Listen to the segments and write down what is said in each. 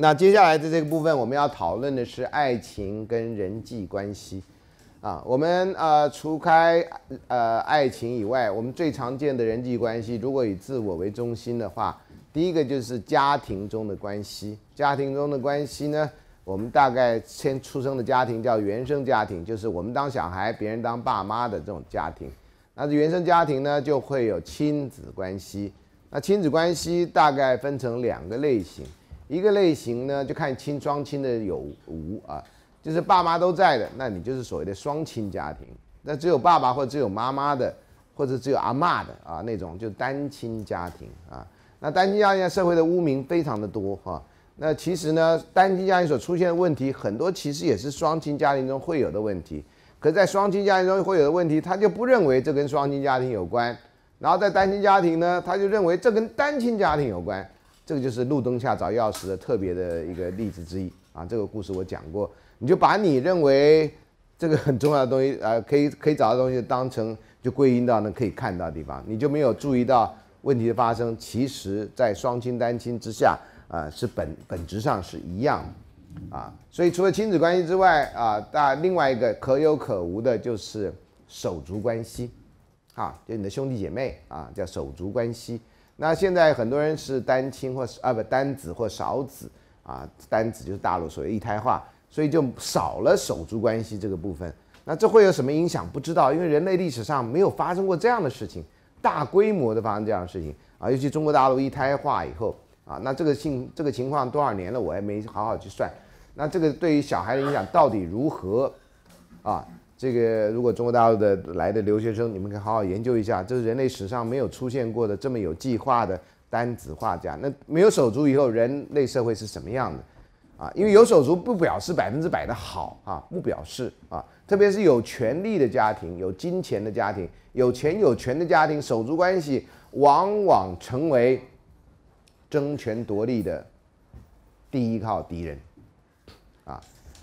那接下来的这个部分，我们要讨论的是爱情跟人际关系，啊，我们呃除开呃爱情以外，我们最常见的人际关系，如果以自我为中心的话，第一个就是家庭中的关系。家庭中的关系呢，我们大概先出生的家庭叫原生家庭，就是我们当小孩，别人当爸妈的这种家庭。那原生家庭呢，就会有亲子关系。那亲子关系大概分成两个类型。一个类型呢，就看亲双亲的有无啊，就是爸妈都在的，那你就是所谓的双亲家庭。那只有爸爸或只有妈妈的，或者只有阿妈的啊，那种就单亲家庭啊。那单亲家庭社会的污名非常的多哈。那其实呢，单亲家庭所出现的问题很多，其实也是双亲家庭中会有的问题。可在双亲家庭中会有的问题，他就不认为这跟双亲家庭有关。然后在单亲家庭呢，他就认为这跟单亲家庭有关。这个就是路灯下找钥匙的特别的一个例子之一啊！这个故事我讲过，你就把你认为这个很重要的东西，啊，可以可以找到东西，当成就归因到那可以看到的地方，你就没有注意到问题的发生。其实在双亲单亲之下啊，是本本质上是一样啊，所以除了亲子关系之外啊，那另外一个可有可无的就是手足关系啊，就你的兄弟姐妹啊，叫手足关系。那现在很多人是单亲或是啊不单子或少子啊单子就是大陆所谓一胎化，所以就少了手足关系这个部分。那这会有什么影响？不知道，因为人类历史上没有发生过这样的事情，大规模的发生这样的事情啊。尤其中国大陆一胎化以后啊，那这个情这个情况多少年了，我也没好好去算。那这个对于小孩的影响到底如何？啊？这个如果中国大陆的来的留学生，你们可以好好研究一下，这是人类史上没有出现过的这么有计划的单子画家。那没有手足以后，人类社会是什么样的啊？因为有手足不表示百分之百的好啊，不表示啊。特别是有权力的家庭、有金钱的家庭、有钱有权的家庭，手足关系往往成为争权夺利的第一号敌人啊。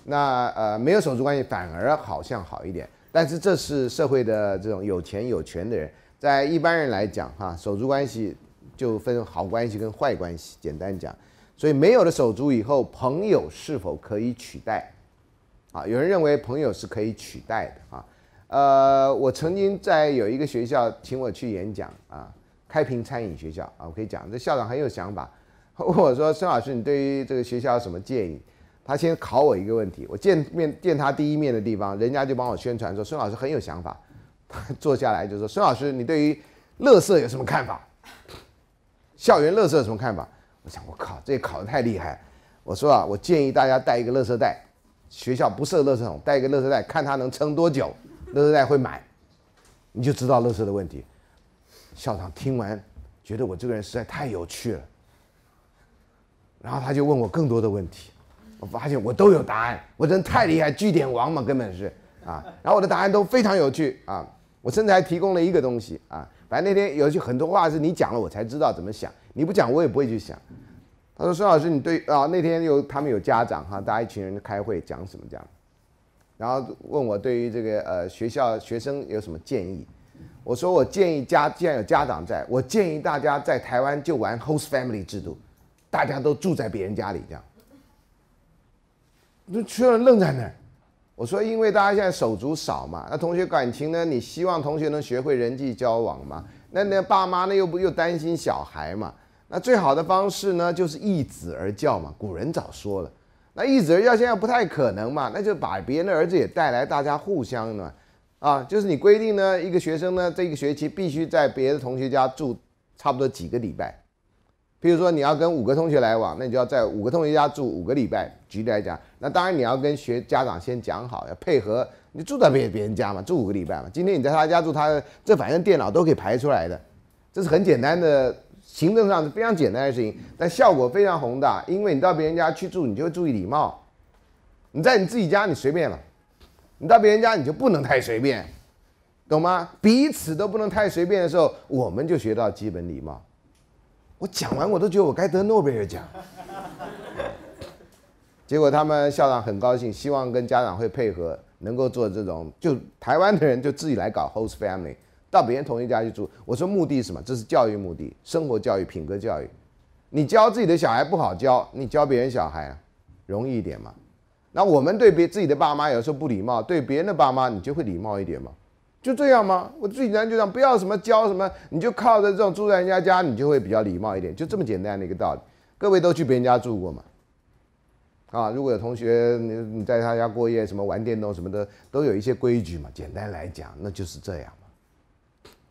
那呃，没有手足关系，反而好像好一点。但是这是社会的这种有钱有权的人，在一般人来讲，哈，手足关系就分好关系跟坏关系，简单讲。所以没有了手足以后，朋友是否可以取代？啊，有人认为朋友是可以取代的啊。呃，我曾经在有一个学校请我去演讲啊，开平餐饮学校啊，我可以讲，这校长很有想法，问 我说：“孙老师，你对于这个学校有什么建议？”他先考我一个问题，我见面见他第一面的地方，人家就帮我宣传说孙老师很有想法。他 坐下来就说：“孙老师，你对于乐色有什么看法？校园乐色有什么看法？”我想，我靠，这考得太厉害。我说啊，我建议大家带一个乐色袋，学校不设乐色桶，带一个乐色袋，看他能撑多久，乐色袋会满，你就知道乐色的问题。校长听完，觉得我这个人实在太有趣了，然后他就问我更多的问题。我发现我都有答案，我真太厉害，据点王嘛，根本是啊。然后我的答案都非常有趣啊，我甚至还提供了一个东西啊。反正那天有些很多话是你讲了我才知道怎么想，你不讲我也不会去想。他说孙老师你对啊，那天有他们有家长哈，大家一群人开会讲什么讲，然后问我对于这个呃学校学生有什么建议，我说我建议家既然有家长在，我建议大家在台湾就玩 host family 制度，大家都住在别人家里这样。缺了愣在那儿。我说，因为大家现在手足少嘛，那同学感情呢？你希望同学能学会人际交往嘛？那那爸妈呢？又不又担心小孩嘛？那最好的方式呢，就是一子而教嘛。古人早说了，那一子而教现在不太可能嘛？那就把别人的儿子也带来，大家互相呢，啊，就是你规定呢，一个学生呢，这个学期必须在别的同学家住差不多几个礼拜。比如说你要跟五个同学来往，那你就要在五个同学家住五个礼拜。举例来讲，那当然你要跟学家长先讲好，要配合你住在别别人家嘛，住五个礼拜嘛。今天你在他家住，他这反正电脑都可以排出来的，这是很简单的，行政上是非常简单的事情，但效果非常宏大。因为你到别人家去住，你就会注意礼貌；你在你自己家你随便了，你到别人家你就不能太随便，懂吗？彼此都不能太随便的时候，我们就学到基本礼貌。我讲完我都觉得我该得诺贝尔奖，结果他们校长很高兴，希望跟家长会配合，能够做这种，就台湾的人就自己来搞 host family，到别人同学家去住。我说目的什么？这是教育目的，生活教育、品格教育。你教自己的小孩不好教，你教别人小孩容易一点嘛？那我们对别自己的爸妈有时候不礼貌，对别人的爸妈你就会礼貌一点嘛？就这样吗？我最简单就这样，不要什么教什么，你就靠着这种住在人家家，你就会比较礼貌一点，就这么简单的一个道理。各位都去别人家住过吗？啊，如果有同学你你在他家过夜，什么玩电动什么的，都有一些规矩嘛。简单来讲，那就是这样嘛。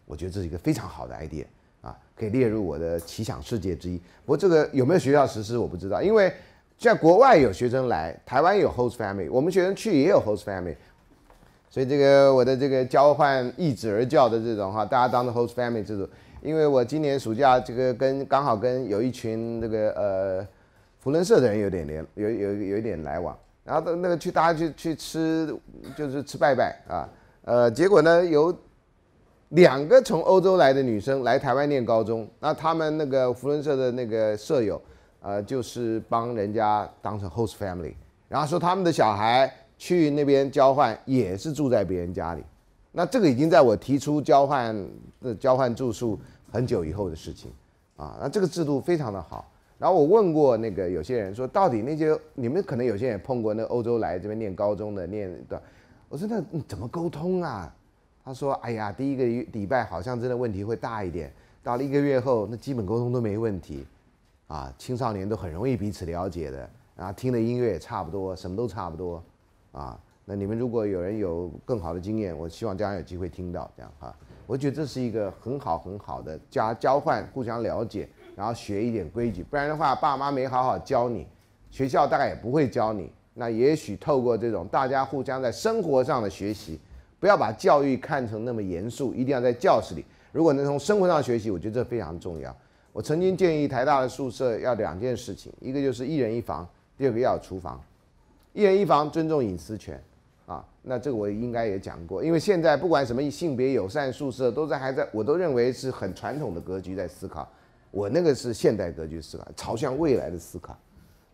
我觉得这是一个非常好的 idea 啊，可以列入我的奇想世界之一。不过这个有没有学校实施我不知道，因为在国外有学生来，台湾有 host family，我们学生去也有 host family。所以这个我的这个交换一子而教的这种哈，大家当做 host family 这种。因为我今年暑假这个跟刚好跟有一群这个呃，福伦社的人有点联有有有一点来往，然后那个去大家去去吃就是吃拜拜啊，呃，结果呢有两个从欧洲来的女生来台湾念高中，那他们那个福伦社的那个舍友，呃，就是帮人家当成 host family，然后说他们的小孩。去那边交换也是住在别人家里，那这个已经在我提出交换的交换住宿很久以后的事情啊。那这个制度非常的好。然后我问过那个有些人说，到底那些你们可能有些人也碰过那欧洲来这边念高中的念的，我说那怎么沟通啊？他说，哎呀，第一个礼拜好像真的问题会大一点，到了一个月后那基本沟通都没问题，啊，青少年都很容易彼此了解的，然后听的音乐也差不多，什么都差不多。啊，那你们如果有人有更好的经验，我希望将来有机会听到，这样哈。我觉得这是一个很好很好的加交换，互相了解，然后学一点规矩。不然的话，爸妈没好好教你，学校大概也不会教你。那也许透过这种大家互相在生活上的学习，不要把教育看成那么严肃，一定要在教室里。如果能从生活上学习，我觉得这非常重要。我曾经建议台大的宿舍要两件事情，一个就是一人一房，第二个要有厨房。一人一房，尊重隐私权，啊，那这个我应该也讲过，因为现在不管什么性别友善宿舍，都在还在，我都认为是很传统的格局在思考。我那个是现代格局思考，朝向未来的思考，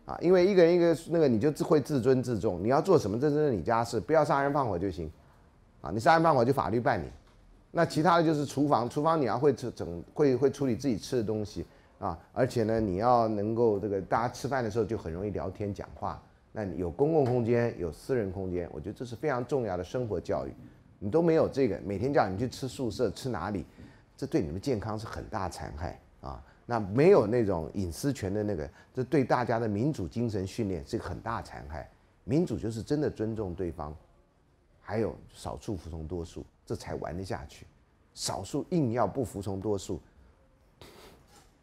啊，因为一个人一个那个你就自会自尊自重，你要做什么，这是你家事，不要杀人放火就行，啊，你杀人放火就法律办你。那其他的就是厨房，厨房你要会整会会处理自己吃的东西啊，而且呢，你要能够这个大家吃饭的时候就很容易聊天讲话。那你有公共空间，有私人空间，我觉得这是非常重要的生活教育。你都没有这个，每天叫你去吃宿舍吃哪里，这对你们健康是很大残害啊！那没有那种隐私权的那个，这对大家的民主精神训练是很大残害。民主就是真的尊重对方，还有少数服从多数，这才玩得下去。少数硬要不服从多数，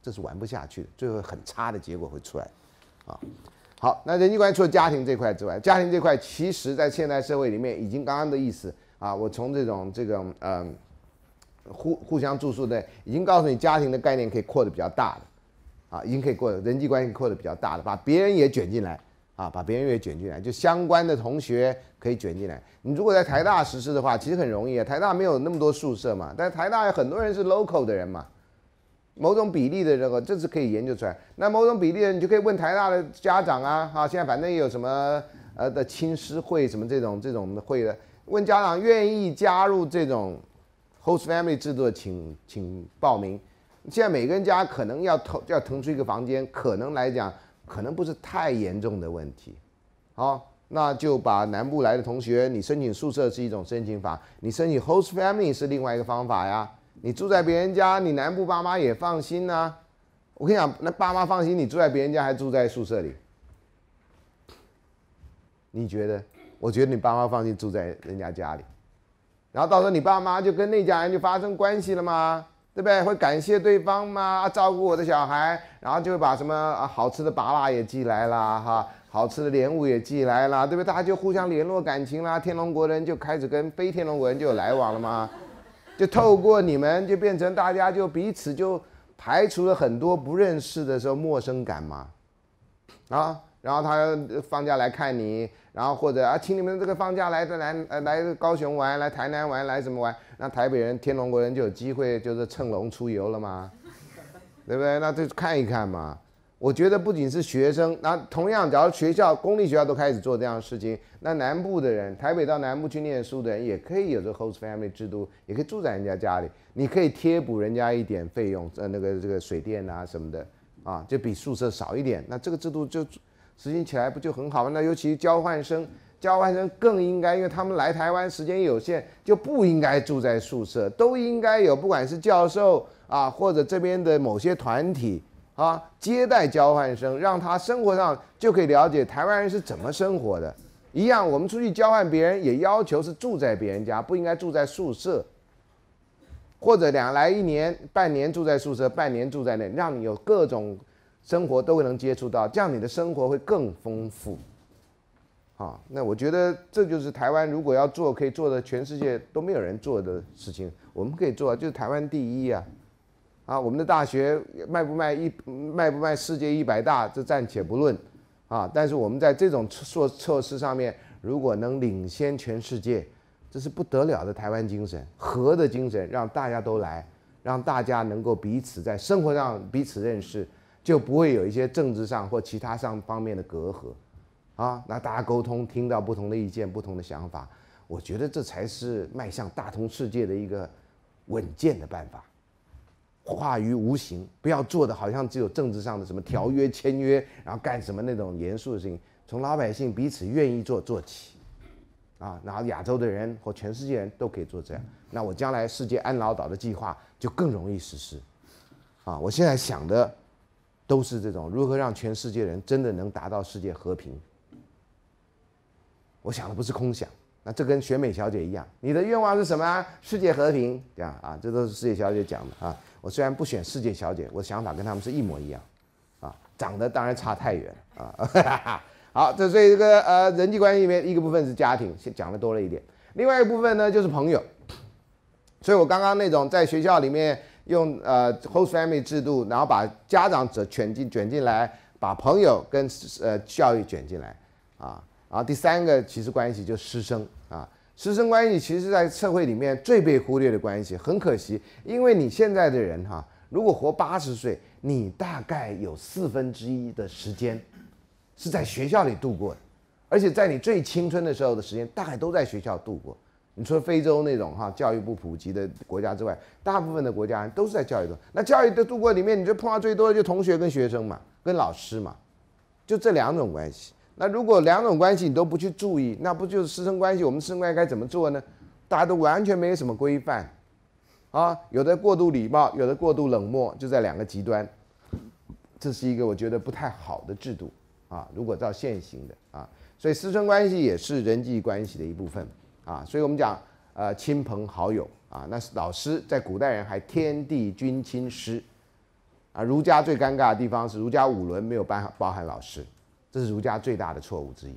这是玩不下去的，最后很差的结果会出来，啊。好，那人际关系除了家庭这块之外，家庭这块其实，在现代社会里面，已经刚刚的意思啊，我从这种这种嗯，互互相住宿的，已经告诉你家庭的概念可以扩的比较大的，啊，已经可以扩人际关系扩的比较大的，把别人也卷进来啊，把别人也卷进来，就相关的同学可以卷进来。你如果在台大实施的话，其实很容易啊，台大没有那么多宿舍嘛，但台大有很多人是 local 的人嘛。某种比例的这个，这是可以研究出来。那某种比例的，你就可以问台大的家长啊，啊，现在反正有什么呃的青师会什么这种这种会的，问家长愿意加入这种 host family 制度，请请报名。现在每个人家可能要腾要腾出一个房间，可能来讲可能不是太严重的问题，好，那就把南部来的同学，你申请宿舍是一种申请法，你申请 host family 是另外一个方法呀。你住在别人家，你南部爸妈也放心呐。我跟你讲，那爸妈放心，你住在别人家还住在宿舍里，你觉得？我觉得你爸妈放心，住在人家家里。然后到时候你爸妈就跟那家人就发生关系了吗？对不对？会感谢对方吗？照顾我的小孩，然后就会把什么啊好吃的拔蜡也寄来啦，哈，好吃的莲雾也寄来啦，对不对？大家就互相联络感情啦，天龙国人就开始跟非天龙国人就有来往了吗？就透过你们，就变成大家就彼此就排除了很多不认识的时候陌生感嘛，啊，然后他放假来看你，然后或者啊请你们这个放假来来来高雄玩，来台南玩，来什么玩，那台北人天龙国人就有机会就是乘龙出游了嘛，对不对？那就看一看嘛。我觉得不仅是学生，那同样，假如学校公立学校都开始做这样的事情，那南部的人，台北到南部去念书的人，也可以有这个 host family 制度，也可以住在人家家里，你可以贴补人家一点费用，呃，那个这个水电啊什么的，啊，就比宿舍少一点，那这个制度就实行起来不就很好吗？那尤其交换生，交换生更应该，因为他们来台湾时间有限，就不应该住在宿舍，都应该有，不管是教授啊，或者这边的某些团体。啊，接待交换生，让他生活上就可以了解台湾人是怎么生活的。一样，我们出去交换别人也要求是住在别人家，不应该住在宿舍。或者两来一年、半年住在宿舍，半年住在那，让你有各种生活都会能接触到，这样你的生活会更丰富。啊，那我觉得这就是台湾如果要做，可以做的全世界都没有人做的事情，我们可以做，就是台湾第一啊。啊，我们的大学卖不卖一，卖不卖世界一百大，这暂且不论，啊，但是我们在这种措措施上面，如果能领先全世界，这是不得了的台湾精神，和的精神，让大家都来，让大家能够彼此在生活上彼此认识，就不会有一些政治上或其他上方面的隔阂，啊，那大家沟通，听到不同的意见、不同的想法，我觉得这才是迈向大同世界的一个稳健的办法。化于无形，不要做的好像只有政治上的什么条约签约，然后干什么那种严肃的事情。从老百姓彼此愿意做做起，啊，然后亚洲的人或全世界人都可以做这样。那我将来世界安老岛的计划就更容易实施，啊，我现在想的都是这种如何让全世界人真的能达到世界和平。我想的不是空想，那这跟选美小姐一样，你的愿望是什么啊？世界和平，对样啊，这都是世界小姐讲的啊。我虽然不选世界小姐，我的想法跟他们是一模一样，啊，长得当然差太远啊。好，这所以这个呃人际关系里面一个部分是家庭，讲的多了一点，另外一部分呢就是朋友。所以我刚刚那种在学校里面用呃 host family 制度，然后把家长者卷进卷进来，把朋友跟呃教育卷进来啊，然后第三个其实关系就师生。师生关系其实，在社会里面最被忽略的关系，很可惜，因为你现在的人哈，如果活八十岁，你大概有四分之一的时间是在学校里度过的，而且在你最青春的时候的时间，大概都在学校度过。你除了非洲那种哈教育不普及的国家之外，大部分的国家都是在教育中。那教育的度过里面，你就碰到最多的就同学跟学生嘛，跟老师嘛，就这两种关系。那如果两种关系你都不去注意，那不就是师生关系？我们师生关系该怎么做呢？大家都完全没有什么规范，啊，有的过度礼貌，有的过度冷漠，就在两个极端。这是一个我觉得不太好的制度啊。如果照现行的啊，所以师生关系也是人际关系的一部分啊。所以我们讲啊，亲朋好友啊，那是老师。在古代人还天地君亲师啊，儒家最尴尬的地方是儒家五伦没有包包含老师。这是儒家最大的错误之一，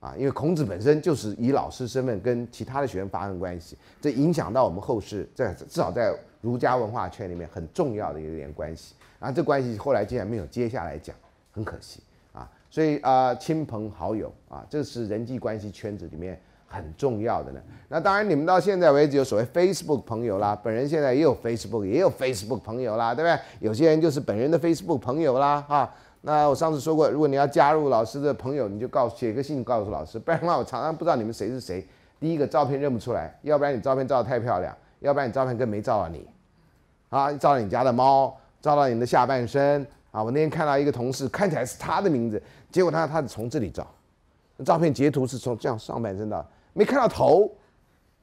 啊，因为孔子本身就是以老师身份跟其他的学员发生关系，这影响到我们后世，在至少在儒家文化圈里面很重要的一点关系，啊，这关系后来竟然没有接下来讲，很可惜啊，所以啊，亲朋好友啊，这是人际关系圈子里面很重要的呢。那当然，你们到现在为止有所谓 Facebook 朋友啦，本人现在也有 Facebook，也有 Facebook 朋友啦，对不对？有些人就是本人的 Facebook 朋友啦，哈。那我上次说过，如果你要加入老师的朋友，你就告写个信告诉老师。不然的话，我常常不知道你们谁是谁。第一个照片认不出来，要不然你照片照得太漂亮，要不然你照片跟没照啊你。啊，照了你家的猫，照了你的下半身。啊，我那天看到一个同事，看起来是他的名字，结果他他从这里照，照片截图是从这样上半身的，没看到头。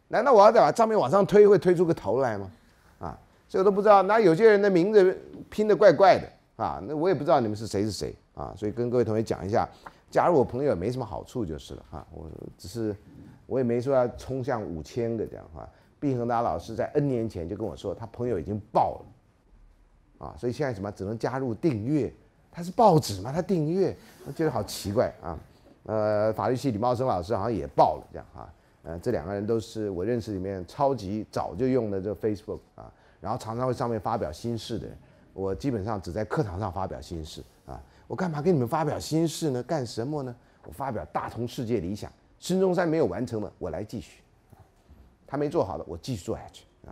难道我要再把照片往上推，会推出个头来吗？啊，这个都不知道。那有些人的名字拼得怪怪的。啊，那我也不知道你们是谁是谁啊，所以跟各位同学讲一下，加入我朋友也没什么好处就是了啊。我只是，我也没说要冲向五千个这样哈。毕恒达老师在 N 年前就跟我说，他朋友已经爆了，啊，所以现在什么只能加入订阅，他是报纸吗？他订阅，我觉得好奇怪啊。呃，法律系李茂生老师好像也爆了这样啊，呃，这两个人都是我认识里面超级早就用的这 Facebook 啊，然后常常会上面发表心事的人。我基本上只在课堂上发表心事啊！我干嘛跟你们发表心事呢？干什么呢？我发表大同世界理想，孙中山没有完成的，我来继续。他没做好的，我继续做下去啊！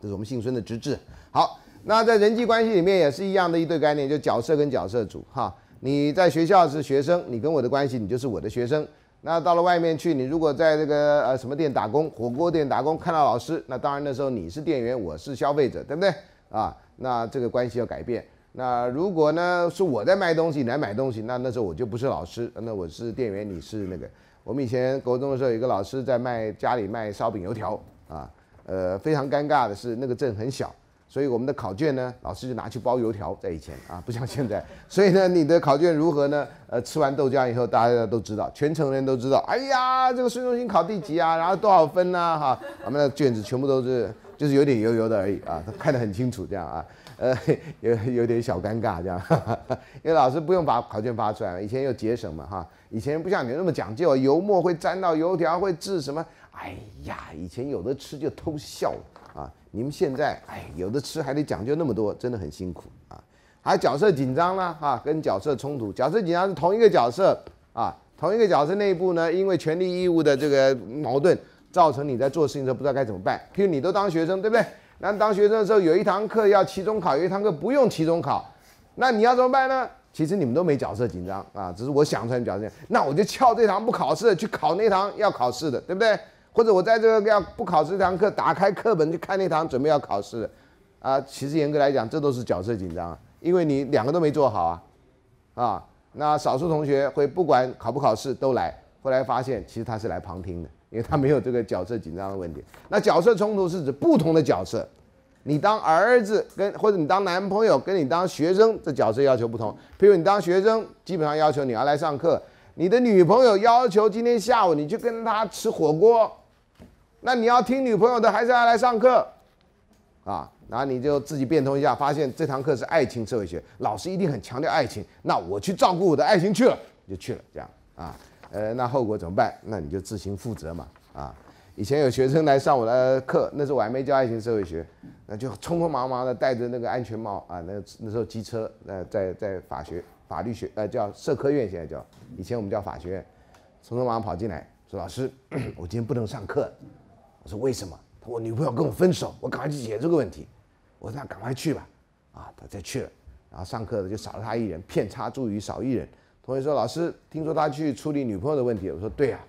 这是我们姓孙的职责。好，那在人际关系里面也是一样的，一对概念就角色跟角色组哈。你在学校是学生，你跟我的关系，你就是我的学生。那到了外面去，你如果在这个呃什么店打工，火锅店打工，看到老师，那当然那时候你是店员，我是消费者，对不对？啊，那这个关系要改变。那如果呢是我在卖东西，你来买东西，那那时候我就不是老师，那我是店员，你是那个。我们以前高中的时候，有个老师在卖家里卖烧饼油条啊，呃，非常尴尬的是那个镇很小，所以我们的考卷呢，老师就拿去包油条，在以前啊，不像现在。所以呢，你的考卷如何呢？呃，吃完豆浆以后，大家都知道，全城人都知道，哎呀，这个市中心考第几啊，然后多少分呢？哈，我们的卷子全部都是。就是有点油油的而已啊，看得很清楚这样啊，呃，有有点小尴尬这样，因为老师不用把考卷发出来，以前又节省嘛哈，以前不像你那么讲究，油墨会沾到油条会制什么，哎呀，以前有的吃就偷笑啊，你们现在哎有的吃还得讲究那么多，真的很辛苦啊，还角色紧张了哈，跟角色冲突，角色紧张是同一个角色啊，同一个角色内部呢，因为权利义务的这个矛盾。造成你在做事情的时候不知道该怎么办。譬如你都当学生，对不对？那当学生的时候，有一堂课要期中考，有一堂课不用期中考，那你要怎么办呢？其实你们都没角色紧张啊，只是我想出来角色。那我就翘这堂不考试的，去考那堂要考试的，对不对？或者我在这个要不考试这堂课，打开课本去看那堂准备要考试的，啊，其实严格来讲，这都是角色紧张啊，因为你两个都没做好啊，啊，那少数同学会不管考不考试都来，后来发现其实他是来旁听的。因为他没有这个角色紧张的问题。那角色冲突是指不同的角色，你当儿子跟或者你当男朋友跟你当学生，这角色要求不同。譬如你当学生，基本上要求你要来上课；你的女朋友要求今天下午你去跟她吃火锅，那你要听女朋友的还是要来上课？啊，然后你就自己变通一下，发现这堂课是爱情社会学，老师一定很强调爱情，那我去照顾我的爱情去了，就去了这样啊。呃，那后果怎么办？那你就自行负责嘛。啊，以前有学生来上我的课，那时候我还没教爱情社会学，那就匆匆忙忙的戴着那个安全帽啊，那那时候机车，呃，在在法学法律学，呃叫社科院现在叫，以前我们叫法学院，匆匆忙忙跑进来，说老师，我今天不能上课。我说为什么？他说我女朋友跟我分手，我赶快去解决这个问题。我说那赶快去吧。啊，他就去了，然后上课的就少了他一人，偏差助意少一人。同学说：“老师，听说他去处理女朋友的问题。”我说：“对啊，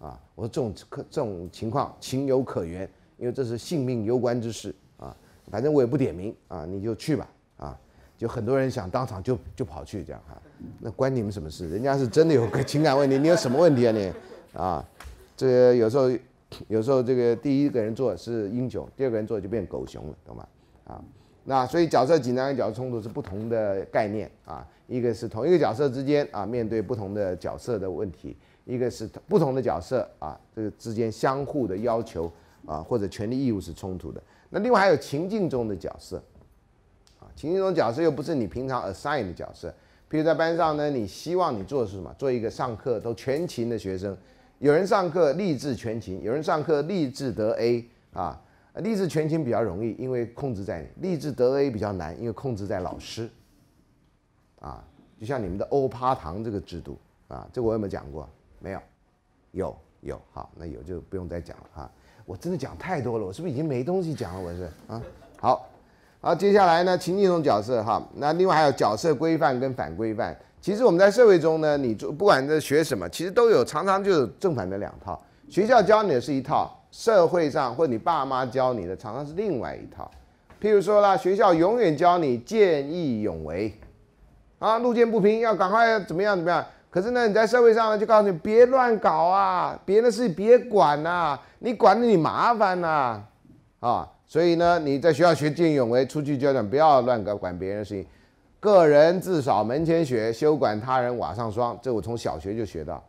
啊，我说这种可这种情况情有可原，因为这是性命攸关之事啊。反正我也不点名啊，你就去吧啊。就很多人想当场就就跑去这样哈，那关你们什么事？人家是真的有个情感问题，你有什么问题啊你？啊，这个有时候有时候这个第一个人做是英雄，第二个人做就变狗熊了，懂吗？啊，那所以角色紧张跟角色冲突是不同的概念啊。”一个是同一个角色之间啊，面对不同的角色的问题；一个是不同的角色啊，这个之间相互的要求啊，或者权利义务是冲突的。那另外还有情境中的角色啊，情境中角色又不是你平常 assign 的角色。比如在班上呢，你希望你做的是什么？做一个上课都全勤的学生。有人上课立志全勤，有人上课立志得 A 啊，立志全勤比较容易，因为控制在你；立志得 A 比较难，因为控制在老师。啊，就像你们的欧趴堂这个制度啊，这我有没有讲过？没有，有有好，那有就不用再讲了哈。我真的讲太多了，我是不是已经没东西讲了？我是啊，好好，接下来呢，情景中角色哈，那另外还有角色规范跟反规范。其实我们在社会中呢，你做不管在学什么，其实都有常常就是正反的两套。学校教你的是一套，社会上或你爸妈教你的常常是另外一套。譬如说啦，学校永远教你见义勇为。啊，路见不平要赶快怎么样怎么样？可是呢，你在社会上呢，就告诉你别乱搞啊，别的事别管呐，你管你麻烦呐，啊，所以呢，你在学校学见义勇为，出去就要不要乱搞管别人的事情，个人自扫门前雪，休管他人瓦上霜，这我从小学就学到。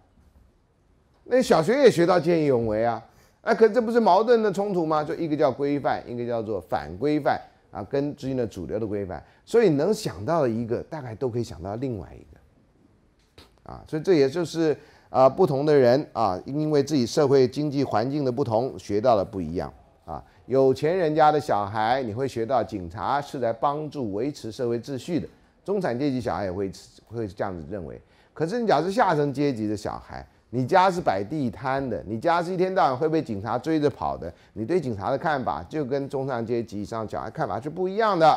那小学也学到见义勇为啊，哎，可这不是矛盾的冲突吗？就一个叫规范，一个叫做反规范。啊，跟最近的主流的规范，所以能想到的一个，大概都可以想到另外一个。啊，所以这也就是啊，不同的人啊，因为自己社会经济环境的不同，学到了不一样。啊，有钱人家的小孩，你会学到警察是来帮助维持社会秩序的；中产阶级小孩也会会这样子认为。可是你假设下层阶级的小孩。你家是摆地摊的，你家是一天到晚会被警察追着跑的。你对警察的看法就跟中上阶级以上小孩看法是不一样的。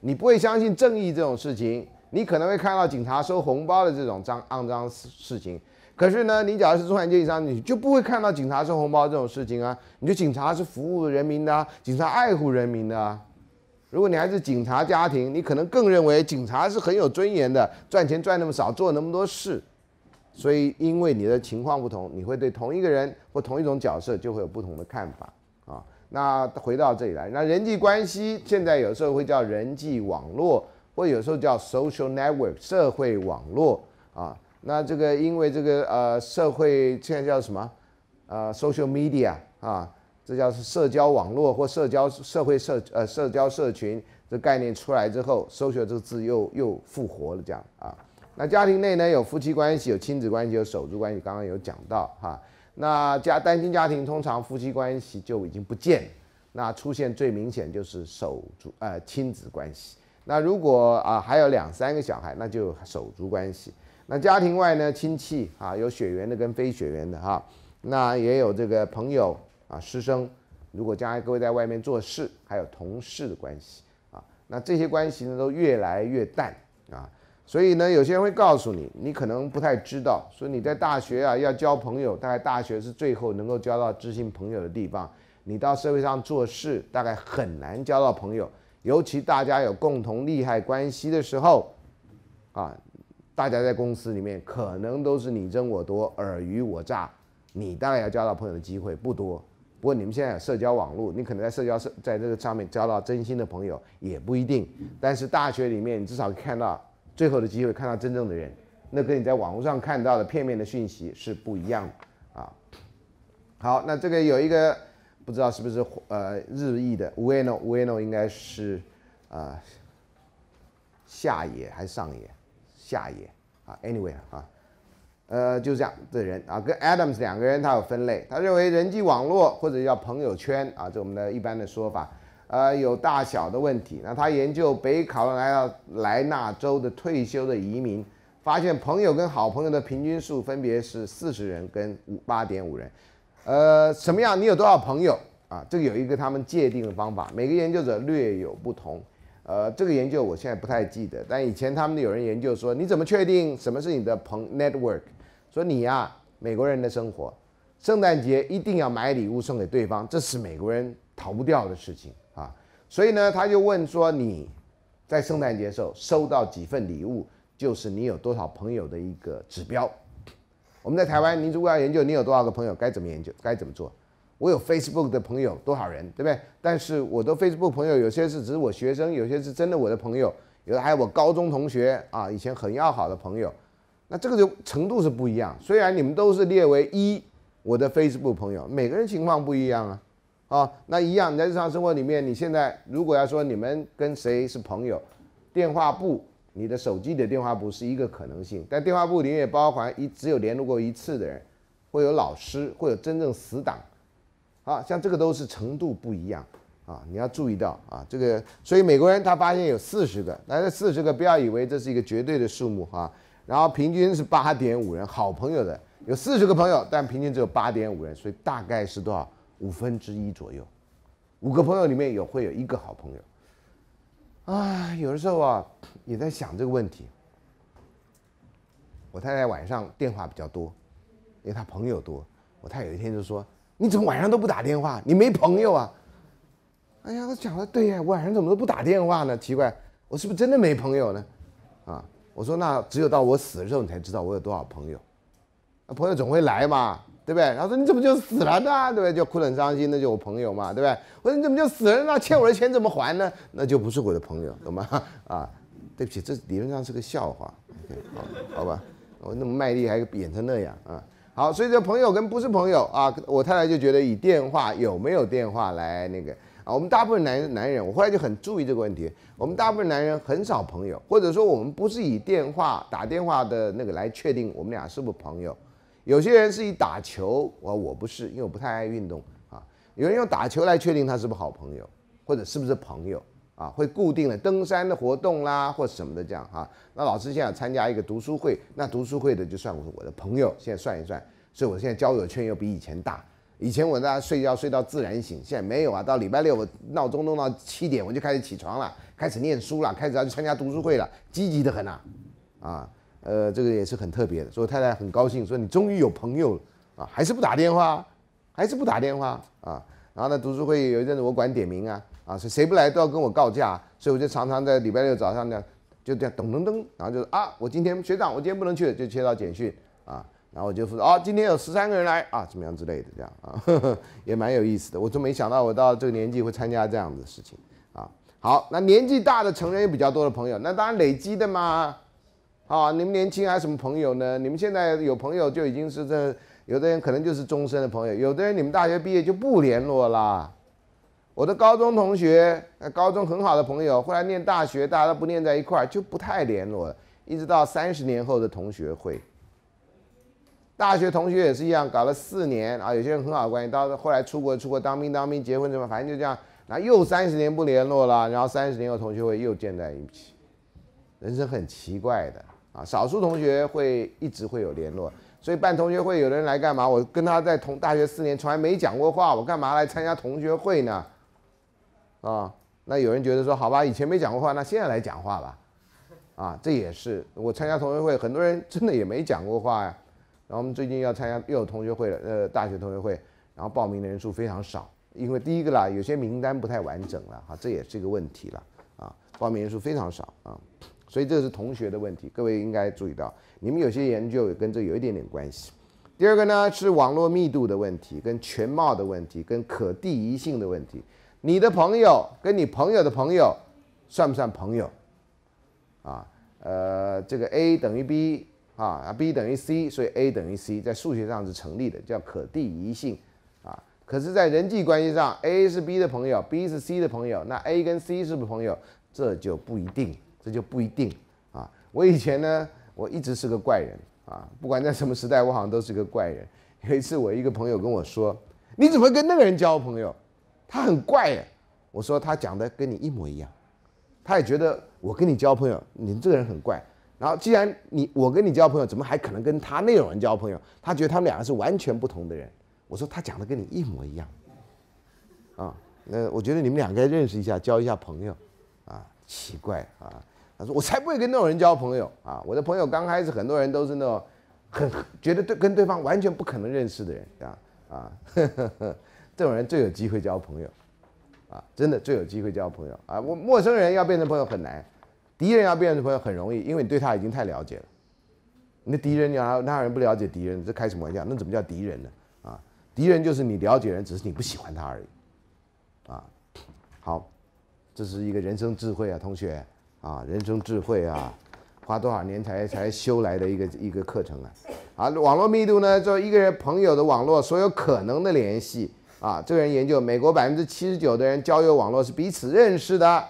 你不会相信正义这种事情，你可能会看到警察收红包的这种脏肮脏事事情。可是呢，你假如是中产阶级以上，你就不会看到警察收红包这种事情啊。你觉得警察是服务人民的，警察爱护人民的。如果你还是警察家庭，你可能更认为警察是很有尊严的，赚钱赚那么少，做那么多事。所以，因为你的情况不同，你会对同一个人或同一种角色就会有不同的看法啊。那回到这里来，那人际关系现在有时候会叫人际网络，或有时候叫 social network 社会网络啊。那这个因为这个呃社会现在叫什么啊？social media 啊，这叫社交网络或社交社会社呃社交社群这概念出来之后，social 这个字又又复活了这样啊。那家庭内呢，有夫妻关系，有亲子关系，有手足关系。刚刚有讲到哈，那家单亲家庭通常夫妻关系就已经不见，那出现最明显就是手足呃亲子关系。那如果啊还有两三个小孩，那就手足关系。那家庭外呢，亲戚啊有血缘的跟非血缘的哈，那也有这个朋友啊师生。如果将来各位在外面做事，还有同事的关系啊，那这些关系呢都越来越淡啊。所以呢，有些人会告诉你，你可能不太知道。说你在大学啊，要交朋友，大概大学是最后能够交到知心朋友的地方。你到社会上做事，大概很难交到朋友，尤其大家有共同利害关系的时候，啊，大家在公司里面可能都是你争我夺、尔虞我诈，你大概要交到朋友的机会不多。不过你们现在有社交网络，你可能在社交社在这个上面交到真心的朋友也不一定。但是大学里面，你至少看到。最后的机会看到真正的人，那跟你在网络上看到的片面的讯息是不一样的啊。好，那这个有一个不知道是不是呃日裔的 Ueno Ueno 应该是呃下野还是上野下野啊 Anyway 啊，呃就这样的人啊，跟 Adams 两个人他有分类，他认为人际网络或者叫朋友圈啊，这我们的一般的说法。呃，有大小的问题。那他研究北卡罗来纳州的退休的移民，发现朋友跟好朋友的平均数分别是四十人跟五八点五人。呃，什么样？你有多少朋友啊？这个有一个他们界定的方法，每个研究者略有不同。呃，这个研究我现在不太记得，但以前他们有人研究说，你怎么确定什么是你的朋 network？说你呀，美国人的生活，圣诞节一定要买礼物送给对方，这是美国人逃不掉的事情。所以呢，他就问说：“你在圣诞节时候收到几份礼物，就是你有多少朋友的一个指标。”我们在台湾，你如果要研究你有多少个朋友，该怎么研究？该怎么做？我有 Facebook 的朋友多少人，对不对？但是我的 Facebook 朋友有些是只是我学生，有些是真的我的朋友，有的还有我高中同学啊，以前很要好的朋友。那这个就程度是不一样。虽然你们都是列为一，我的 Facebook 朋友，每个人情况不一样啊。啊，那一样，你在日常生活里面，你现在如果要说你们跟谁是朋友，电话簿，你的手机的电话簿是一个可能性，但电话簿里面包含一只有联络过一次的人，会有老师，会有真正死党，啊，像这个都是程度不一样啊，你要注意到啊，这个，所以美国人他发现有四十个，但这四十个，不要以为这是一个绝对的数目哈，然后平均是八点五人好朋友的，有四十个朋友，但平均只有八点五人，所以大概是多少？五分之一左右，五个朋友里面有会有一个好朋友。啊，有的时候啊，也在想这个问题。我太太晚上电话比较多，因为她朋友多。我太有一天就说：“你怎么晚上都不打电话？你没朋友啊？”哎呀，我讲了，对呀，晚上怎么都不打电话呢？奇怪，我是不是真的没朋友呢？啊，我说那只有到我死的时候你才知道我有多少朋友。那朋友总会来嘛。对不对？他说你怎么就死了呢？对不对？就哭得很伤心，那就我朋友嘛，对不对？我说你怎么就死了呢？欠我的钱怎么还呢？那就不是我的朋友，懂吗？啊，对不起，这理论上是个笑话，好好吧。我那么卖力还演成那样啊？好，所以这朋友跟不是朋友啊，我太太就觉得以电话有没有电话来那个啊，我们大部分男男人，我后来就很注意这个问题，我们大部分男人很少朋友，或者说我们不是以电话打电话的那个来确定我们俩是不是朋友。有些人是以打球，我我不是，因为我不太爱运动啊。有人用打球来确定他是不是好朋友，或者是不是朋友啊，会固定的登山的活动啦，或者什么的这样哈。那老师现在参加一个读书会，那读书会的就算我的朋友。现在算一算，所以我现在交友圈又比以前大。以前我在家睡觉睡到自然醒，现在没有啊。到礼拜六我闹钟弄到七点，我就开始起床了，开始念书了，开始要去参加读书会了，积极的很呐，啊。呃，这个也是很特别的，所以太太很高兴，说你终于有朋友了啊，还是不打电话，还是不打电话啊。然后呢，读书会有一阵子我管点名啊，啊，谁谁不来都要跟我告假，所以我就常常在礼拜六早上呢，就这样咚咚咚，然后就啊，我今天学长，我今天不能去，就接到简讯啊，然后我就说啊，今天有十三个人来啊，怎么样之类的，这样啊，也蛮有意思的。我真没想到我到这个年纪会参加这样子的事情啊。好，那年纪大的成人也比较多的朋友，那当然累积的嘛。啊，你们年轻还什么朋友呢？你们现在有朋友就已经是这，有的人可能就是终身的朋友，有的人你们大学毕业就不联络啦。我的高中同学，高中很好的朋友，后来念大学大家都不念在一块儿，就不太联络，了。一直到三十年后的同学会。大学同学也是一样，搞了四年啊，有些人很好的关系，到后来出国出国当兵当兵结婚什么，反正就这样，那又三十年不联络了，然后三十年后同学会又见在一起，人生很奇怪的。啊，少数同学会一直会有联络，所以办同学会，有人来干嘛？我跟他在同大学四年从来没讲过话，我干嘛来参加同学会呢？啊，那有人觉得说，好吧，以前没讲过话，那现在来讲话吧，啊，这也是我参加同学会，很多人真的也没讲过话呀。然后我们最近要参加又有同学会了，呃，大学同学会，然后报名的人数非常少，因为第一个啦，有些名单不太完整了哈，这也是一个问题了啊，报名人数非常少啊。所以这是同学的问题，各位应该注意到，你们有些研究也跟这有一点点关系。第二个呢是网络密度的问题，跟全貌的问题，跟可递移性的问题。你的朋友跟你朋友的朋友，算不算朋友？啊，呃，这个 A 等于 B，啊，B 等于 C，所以 A 等于 C，在数学上是成立的，叫可递移性。啊，可是，在人际关系上，A 是 B 的朋友，B 是 C 的朋友，那 A 跟 C 是不是朋友？这就不一定。这就不一定啊！我以前呢，我一直是个怪人啊，不管在什么时代，我好像都是个怪人。有一次，我一个朋友跟我说：“你怎么跟那个人交朋友？他很怪。”我说：“他讲的跟你一模一样。”他也觉得我跟你交朋友，你这个人很怪。然后，既然你我跟你交朋友，怎么还可能跟他那种人交朋友？他觉得他们两个是完全不同的人。我说他讲的跟你一模一样。啊，那我觉得你们两个认识一下，交一下朋友啊，奇怪啊！他说：“我才不会跟那种人交朋友啊！我的朋友刚开始很多人都是那种，很觉得对跟对方完全不可能认识的人，这样啊，这种人最有机会交朋友，啊，真的最有机会交朋友啊！我陌生人要变成朋友很难，敌人要变成朋友很容易，因为你对他已经太了解了。你的敌人你要有，有人不了解敌人？这开什么玩笑？那怎么叫敌人呢？啊，敌人就是你了解人，只是你不喜欢他而已。啊，好，这是一个人生智慧啊，同学。”啊，人生智慧啊，花多少年才才修来的一个一个课程啊！啊，网络密度呢，就一个人朋友的网络所有可能的联系啊。这个人研究美国百分之七十九的人交友网络是彼此认识的，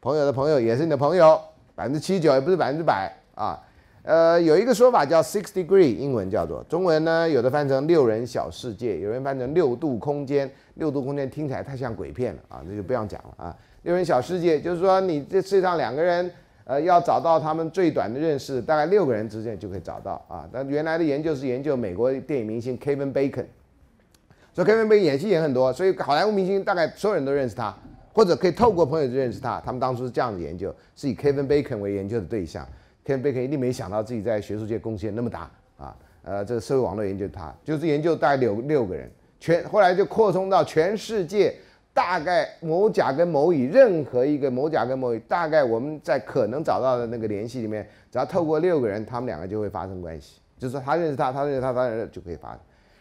朋友的朋友也是你的朋友，百分之七十九也不是百分之百啊。呃，有一个说法叫 six degree，英文叫做，中文呢有的翻成六人小世界，有人翻成六度空间。六度空间听起来太像鬼片了啊，那就不用讲了啊。六人小世界，就是说你这世界上两个人，呃，要找到他们最短的认识，大概六个人之间就可以找到啊。但原来的研究是研究美国电影明星 Kevin Bacon，所以 Kevin Bacon 演戏也很多，所以好莱坞明星大概所有人都认识他，或者可以透过朋友就认识他。他们当初是这样子研究，是以 Kevin Bacon 为研究的对象。Kevin Bacon 一定没想到自己在学术界贡献那么大啊！呃，这个社会网络研究他，就是研究大概六六个人，全后来就扩充到全世界。大概某甲跟某乙任何一个某甲跟某乙，大概我们在可能找到的那个联系里面，只要透过六个人，他们两个就会发生关系，就是他认识他，他认识他，他认识就可以发生。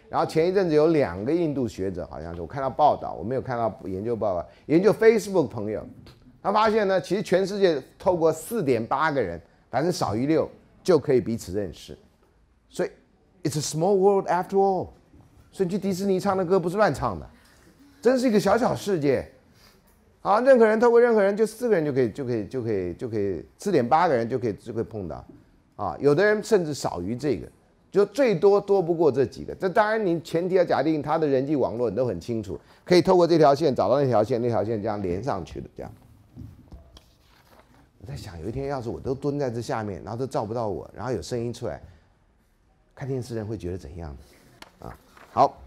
然后前一阵子有两个印度学者，好像是我看到报道，我没有看到研究报告，研究 Facebook 朋友，他发现呢，其实全世界透过四点八个人，反正少于六就可以彼此认识。所以，It's a small world after all。所以去迪士尼唱的歌不是乱唱的。真是一个小小世界，啊！任何人透过任何人，就四个人就可以，就可以，就可以，就可以四点八个人就可以，就可以碰到，啊！有的人甚至少于这个，就最多多不过这几个。这当然，你前提要假定他的人际网络你都很清楚，可以透过这条线找到那条线，那条线这样连上去的，这样。我在想，有一天要是我都蹲在这下面，然后都照不到我，然后有声音出来，看电视人会觉得怎样？啊，好。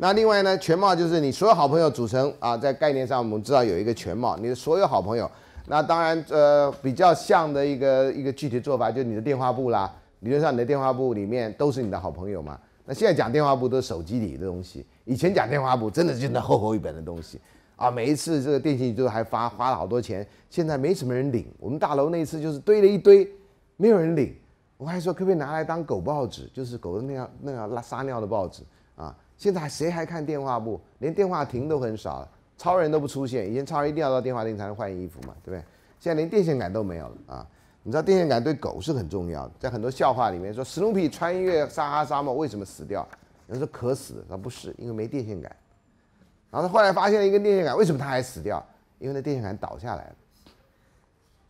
那另外呢，全貌就是你所有好朋友组成啊，在概念上我们知道有一个全貌，你的所有好朋友。那当然，呃，比较像的一个一个具体做法，就是你的电话簿啦。理论上，你的电话簿里面都是你的好朋友嘛。那现在讲电话簿都是手机里的东西，以前讲电话簿真的就那厚厚一本的东西啊。每一次这个电信局还发花了好多钱，现在没什么人领。我们大楼那一次就是堆了一堆，没有人领。我还说可不可以拿来当狗报纸，就是狗的那样那样拉撒尿的报纸。啊，现在谁还看电话簿？连电话亭都很少了，超人都不出现。以前超人一定要到电话亭才能换衣服嘛，对不对？现在连电线杆都没有了啊！你知道电线杆对狗是很重要的，在很多笑话里面说，史努比穿越撒哈沙漠为什么死掉？有人说渴死，他不是，因为没电线杆。然后他后来发现了一个电线杆，为什么他还死掉？因为那电线杆倒下来了。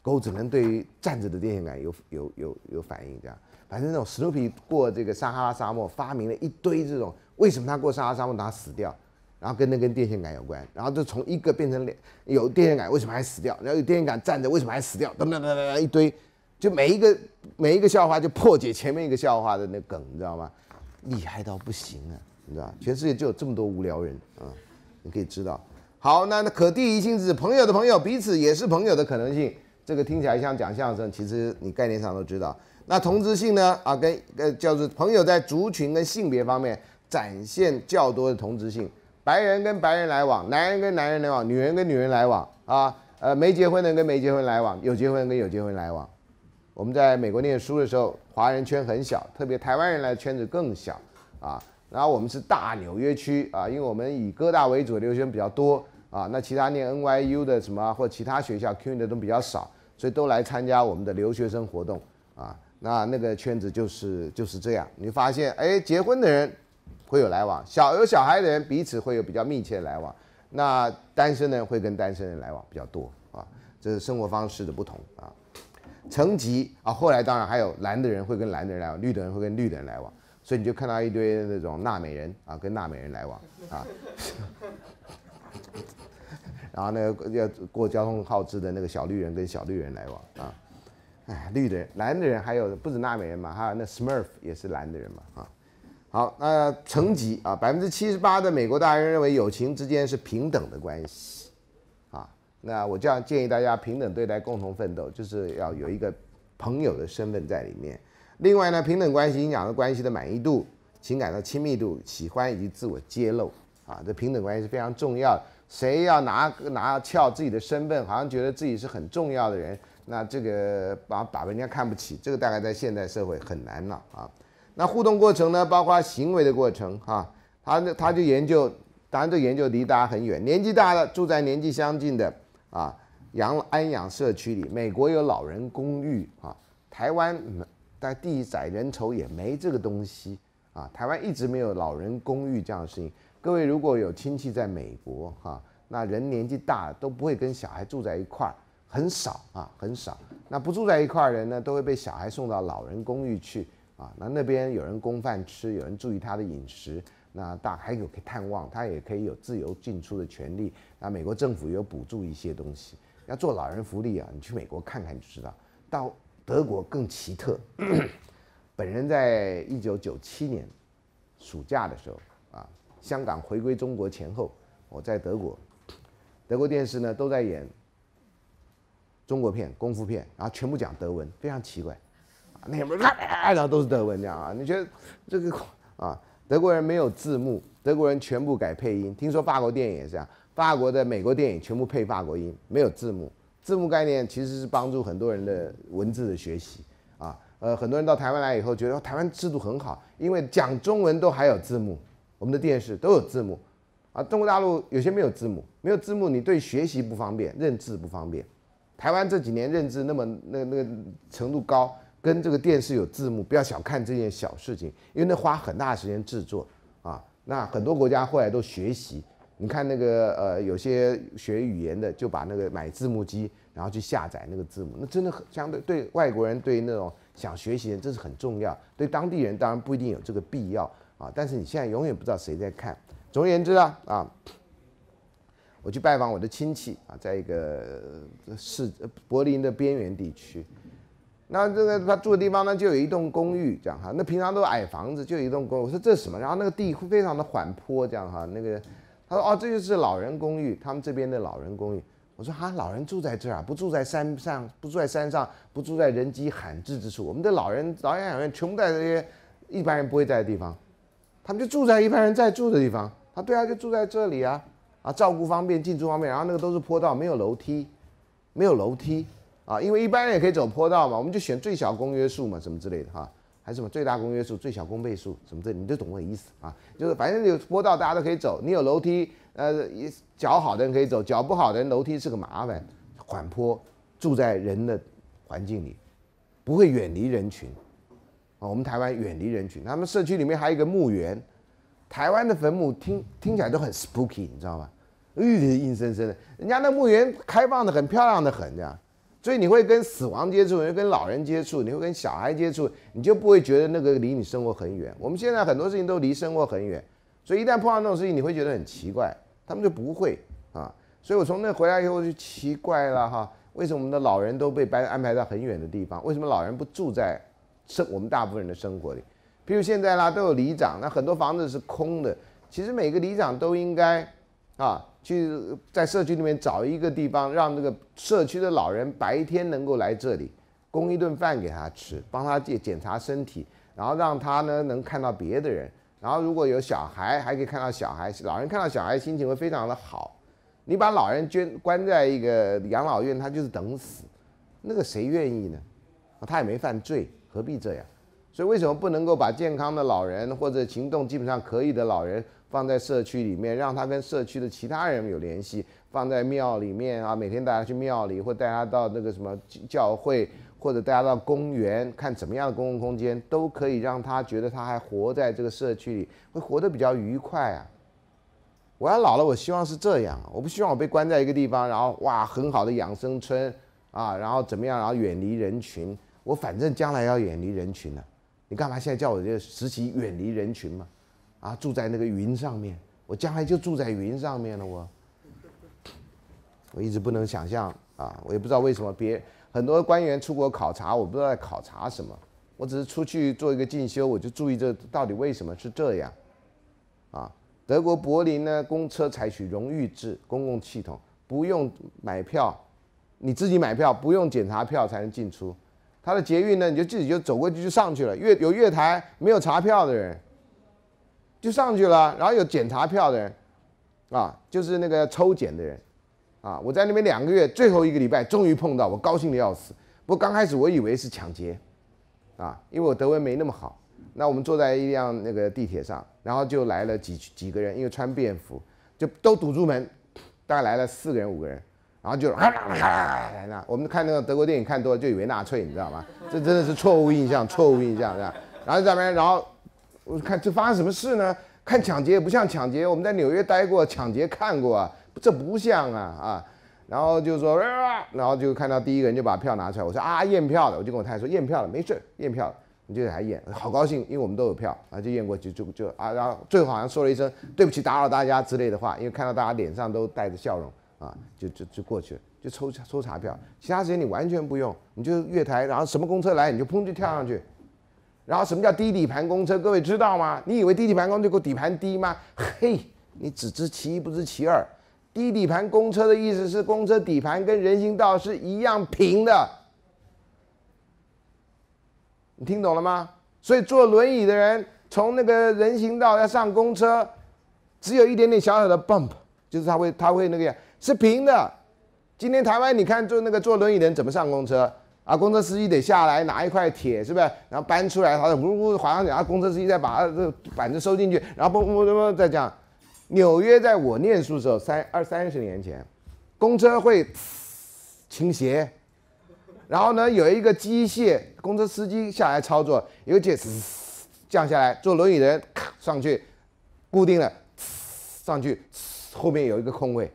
狗只能对于站着的电线杆有有有有反应，这样。反正那种史努比过这个撒哈拉沙漠，发明了一堆这种。为什么他过沙阿沙漠他死掉，然后跟那根电线杆有关，然后就从一个变成两有电线杆为什么还死掉？然后有电线杆站着为什么还死掉？等等等等一堆，就每一个每一个笑话就破解前面一个笑话的那梗，你知道吗？厉害到不行啊，你知道全世界就有这么多无聊人啊，你可以知道。好，那那可第一性质朋友的朋友彼此也是朋友的可能性，这个听起来像讲相声，其实你概念上都知道。那同质性呢？啊，跟呃叫做朋友在族群跟性别方面。展现较多的同质性，白人跟白人来往，男人跟男人来往，女人跟女人来往啊，呃，没结婚的跟没结婚来往，有结婚跟有结婚来往。我们在美国念书的时候，华人圈很小，特别台湾人来圈子更小啊。然后我们是大纽约区啊，因为我们以哥大为主的留学生比较多啊，那其他念 N Y U 的什么或其他学校 Queen 的都比较少，所以都来参加我们的留学生活动啊。那那个圈子就是就是这样，你发现哎，结婚的人。会有来往，小有小孩的人彼此会有比较密切的来往，那单身呢会跟单身人来往比较多啊，这是生活方式的不同啊。层级啊，后来当然还有蓝的人会跟蓝的人来往，绿的人会跟绿的人来往，所以你就看到一堆那种纳美人啊跟纳美人来往啊，然后那个要过交通号志的那个小绿人跟小绿人来往啊，哎绿的人蓝的人还有不止纳美人嘛还有那 Smurf 也是蓝的人嘛啊。好，那层级啊，百分之七十八的美国大人认为友情之间是平等的关系啊。那我这样建议大家平等对待，共同奋斗，就是要有一个朋友的身份在里面。另外呢，平等关系影响关系的满意度、情感的亲密度、喜欢以及自我揭露啊，这平等关系是非常重要谁要拿拿翘自己的身份，好像觉得自己是很重要的人，那这个把把人家看不起，这个大概在现代社会很难了啊。那互动过程呢？包括行为的过程哈，他他就研究，当然这研究离大家很远。年纪大了，住在年纪相近的啊，养安养社区里。美国有老人公寓啊，台湾但地窄人稠也没这个东西啊。台湾一直没有老人公寓这样的事情。各位如果有亲戚在美国哈，那人年纪大都不会跟小孩住在一块儿，很少啊，很少。那不住在一块儿的人呢，都会被小孩送到老人公寓去。啊，那那边有人供饭吃，有人注意他的饮食，那大还有可以探望，他也可以有自由进出的权利。那美国政府有补助一些东西，要做老人福利啊，你去美国看看就知道。到德国更奇特，本人在一九九七年暑假的时候，啊，香港回归中国前后，我在德国，德国电视呢都在演中国片、功夫片，然后全部讲德文，非常奇怪。那什么，然后都是德文这样啊？你觉得这个啊？德国人没有字幕，德国人全部改配音。听说法国电影也是这样，法国的美国电影全部配法国音，没有字幕。字幕概念其实是帮助很多人的文字的学习啊。呃，很多人到台湾来以后，觉得台湾制度很好，因为讲中文都还有字幕，我们的电视都有字幕啊。中国大陆有些没有字幕，没有字幕你对学习不方便，认字不方便。台湾这几年认字那么那那个程度高。跟这个电视有字幕，不要小看这件小事情，因为那花很大时间制作啊。那很多国家后来都学习，你看那个呃，有些学语言的就把那个买字幕机，然后去下载那个字幕，那真的很相对对外国人对那种想学习人这是很重要，对当地人当然不一定有这个必要啊。但是你现在永远不知道谁在看。总而言之啊啊，我去拜访我的亲戚啊，在一个市柏林的边缘地区。那这个他住的地方呢，就有一栋公寓，这样哈。那平常都矮房子，就有一栋公寓。我说这是什么？然后那个地非常的缓坡，这样哈。那个他说哦，这就是老人公寓，他们这边的老人公寓。我说哈，老人住在这儿啊，不住在山上，不住在山上，不住在人迹罕至之处。我们的老人老年养老院全部在这些一般人不会在的地方，他们就住在一般人在住的地方。他对啊，就住在这里啊，啊，照顾方便，进出方便。然后那个都是坡道，没有楼梯，没有楼梯。啊，因为一般人也可以走坡道嘛，我们就选最小公约数嘛，什么之类的哈，还是什么最大公约数、最小公倍数，什么的，你都懂我的意思啊？就是反正有坡道，大家都可以走。你有楼梯，呃，脚好的人可以走，脚不好的人楼梯是个麻烦。缓坡住在人的环境里，不会远离人群。啊，我们台湾远离人群，他们社区里面还有一个墓园。台湾的坟墓听听起来都很 spooky，你知道吗？硬阴森森的，人家那墓园开放的很漂亮的很，这样。所以你会跟死亡接触，你会跟老人接触，你会跟小孩接触，你就不会觉得那个离你生活很远。我们现在很多事情都离生活很远，所以一旦碰到那种事情，你会觉得很奇怪。他们就不会啊。所以我从那回来以后就奇怪了哈，为什么我们的老人都被搬安排到很远的地方？为什么老人不住在生我们大部分人的生活里？比如现在啦，都有里长，那很多房子是空的。其实每个里长都应该啊。去在社区里面找一个地方，让那个社区的老人白天能够来这里，供一顿饭给他吃，帮他检检查身体，然后让他呢能看到别的人，然后如果有小孩还可以看到小孩，老人看到小孩心情会非常的好。你把老人捐关在一个养老院，他就是等死，那个谁愿意呢？他也没犯罪，何必这样？所以为什么不能够把健康的老人或者行动基本上可以的老人放在社区里面，让他跟社区的其他人有联系？放在庙里面啊，每天带他去庙里，或带他到那个什么教会，或者带他到公园看怎么样的公共空间，都可以让他觉得他还活在这个社区里，会活得比较愉快啊。我要老了，我希望是这样，我不希望我被关在一个地方，然后哇，很好的养生村啊，然后怎么样，然后远离人群，我反正将来要远离人群的。你干嘛现在叫我就实习远离人群嘛？啊，住在那个云上面，我将来就住在云上面了我。我一直不能想象啊，我也不知道为什么别很多官员出国考察，我不知道在考察什么，我只是出去做一个进修，我就注意这到底为什么是这样。啊，德国柏林呢，公车采取荣誉制公共系统，不用买票，你自己买票不用检查票才能进出。它的捷运呢，你就自己就走过去就上去了，月有月台没有查票的人，就上去了，然后有检查票的人，啊，就是那个抽检的人，啊，我在那边两个月最后一个礼拜终于碰到，我高兴的要死。不过刚开始我以为是抢劫，啊，因为我德文没那么好。那我们坐在一辆那个地铁上，然后就来了几几个人，因为穿便服，就都堵住门，大概来了四个人五个人。然后就啊那我们看那个德国电影看多了，就以为纳粹，你知道吗？这真的是错误印象，错误印象，这样。然后那边，然后我看这发生什么事呢？看抢劫也不像抢劫，我们在纽约待过，抢劫看过啊，这不像啊啊！然后就说，然后就看到第一个人就把票拿出来，我说啊，验票的，我就跟我太太说验票了，没事，验票，了，你就给还验，好高兴，因为我们都有票，啊，就验过，就就就啊，然后最后好像说了一声对不起，打扰大家之类的话，因为看到大家脸上都带着笑容。啊，就就就过去了，就抽抽查票，其他时间你完全不用，你就月台，然后什么公车来你就砰就跳上去，然后什么叫低底盘公车，各位知道吗？你以为低底盘公车够底盘低吗？嘿，你只知其一不知其二，低底盘公车的意思是公车底盘跟人行道是一样平的，你听懂了吗？所以坐轮椅的人从那个人行道要上公车，只有一点点小小的 bump。就是他会，他会那个样，是平的。今天台湾，你看坐那个坐轮椅人怎么上公车啊？公车司机得下来拿一块铁，是不是？然后搬出来，他呜呜滑上去，然后公车司机再把二这板子收进去，然后嘣嘣嘣再讲。纽约在我念书时候三二三十年前，公车会 倾斜，然后呢有一个机械，公车司机下来操作，有这 降下来，坐轮椅人咔上去，固定了，上去。后面有一个空位，